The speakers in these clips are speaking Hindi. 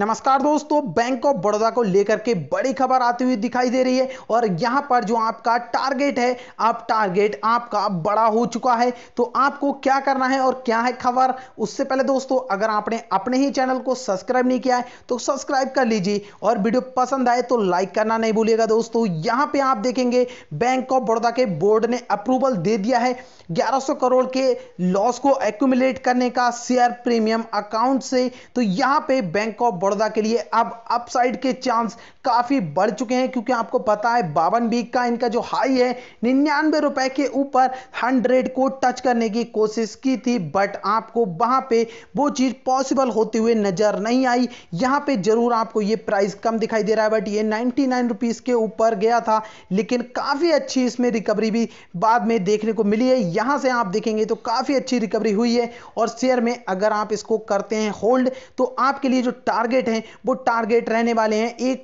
नमस्कार दोस्तों बैंक ऑफ बड़ौदा को लेकर के बड़ी खबर आती हुई दिखाई दे रही है और यहां पर जो आपका टारगेट है आप टारगेट आपका बड़ा हो चुका है तो आपको क्या करना है और क्या है खबर उससे पहले दोस्तों अगर आपने अपने ही चैनल को सब्सक्राइब नहीं किया है तो सब्सक्राइब कर लीजिए और वीडियो पसंद आए तो लाइक करना नहीं भूलिएगा दोस्तों यहाँ पे आप देखेंगे बैंक ऑफ बड़ौदा के बोर्ड ने अप्रूवल दे दिया है ग्यारह करोड़ के लॉस को एक्यूमुलेट करने का शेयर प्रीमियम अकाउंट से तो यहाँ पे बैंक ऑफ बड़ौदा के लिए अब अपसाइड के चांस काफ़ी बढ़ चुके हैं क्योंकि आपको पता है बावन बीक का इनका जो हाई है निन्यानवे रुपए के ऊपर हंड्रेड को टच करने की कोशिश की थी बट आपको वहां पे वो चीज़ पॉसिबल होते हुए नज़र नहीं आई यहां पे ज़रूर आपको ये प्राइस कम दिखाई दे रहा है बट ये नाइनटी नाइन के ऊपर गया था लेकिन काफ़ी अच्छी इसमें रिकवरी भी बाद में देखने को मिली है यहां से आप देखेंगे तो काफ़ी अच्छी रिकवरी हुई है और शेयर में अगर आप इसको करते हैं होल्ड तो आपके लिए जो टारगेट टारगेट हैं वो टारगेट रहने वाले हैं एक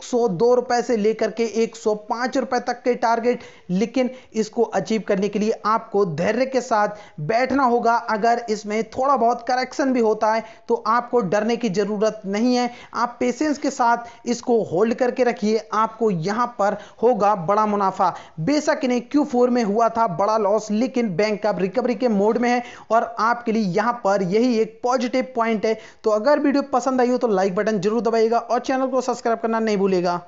रुपए से लेकर के एक रुपए तक के टारगेट लेकिन इसको अचीव करने के लिए आपको धैर्य के साथ बैठना होगा अगर इसमें थोड़ा बहुत करेक्शन भी होता है तो आपको डरने की ज़रूरत नहीं है आप पेशेंस के साथ इसको होल्ड करके रखिए आपको यहां पर होगा बड़ा मुनाफा बेशक इन्हें क्यू में हुआ था बड़ा लॉस लेकिन बैंक अब रिकवरी के मोड में है और आपके लिए यहां पर यही एक पॉजिटिव पॉइंट है तो अगर वीडियो पसंद आई हो तो लाइक बटन जरूर दबाइएगा और चैनल को सब्सक्राइब करना नहीं भूलेगा